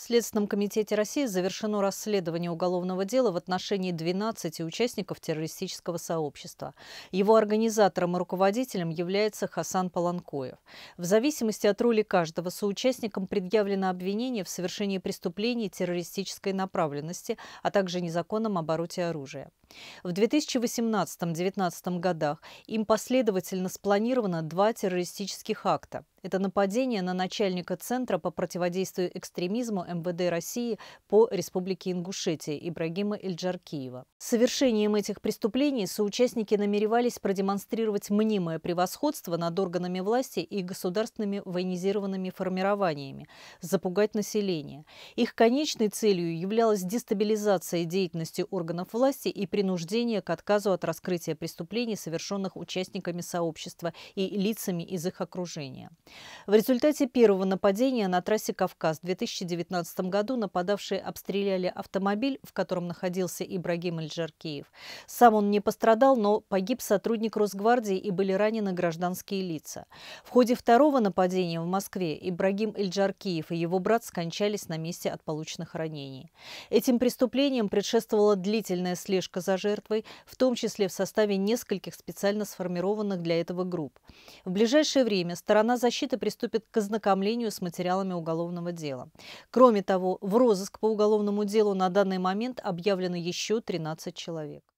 В Следственном комитете России завершено расследование уголовного дела в отношении 12 участников террористического сообщества. Его организатором и руководителем является Хасан Паланкоев. В зависимости от роли каждого соучастникам предъявлено обвинение в совершении преступлений террористической направленности, а также незаконном обороте оружия. В 2018-2019 годах им последовательно спланировано два террористических акта. Это нападение на начальника Центра по противодействию экстремизму МВД России по Республике Ингушетия Ибрагима Эльджаркиева. Совершением этих преступлений соучастники намеревались продемонстрировать мнимое превосходство над органами власти и государственными военизированными формированиями, запугать население. Их конечной целью являлась дестабилизация деятельности органов власти и принуждение к отказу от раскрытия преступлений, совершенных участниками сообщества и лицами из их окружения. В результате первого нападения на трассе «Кавказ» в 2019 году нападавшие обстреляли автомобиль, в котором находился Ибрагим Эльжаркиев. Сам он не пострадал, но погиб сотрудник Росгвардии и были ранены гражданские лица. В ходе второго нападения в Москве Ибрагим Эльджаркиев и его брат скончались на месте от полученных ранений. Этим преступлением предшествовала длительная слежка за жертвой, в том числе в составе нескольких специально сформированных для этого групп. В ближайшее время сторона защиты защиты приступит к ознакомлению с материалами уголовного дела. Кроме того, в розыск по уголовному делу на данный момент объявлено еще 13 человек.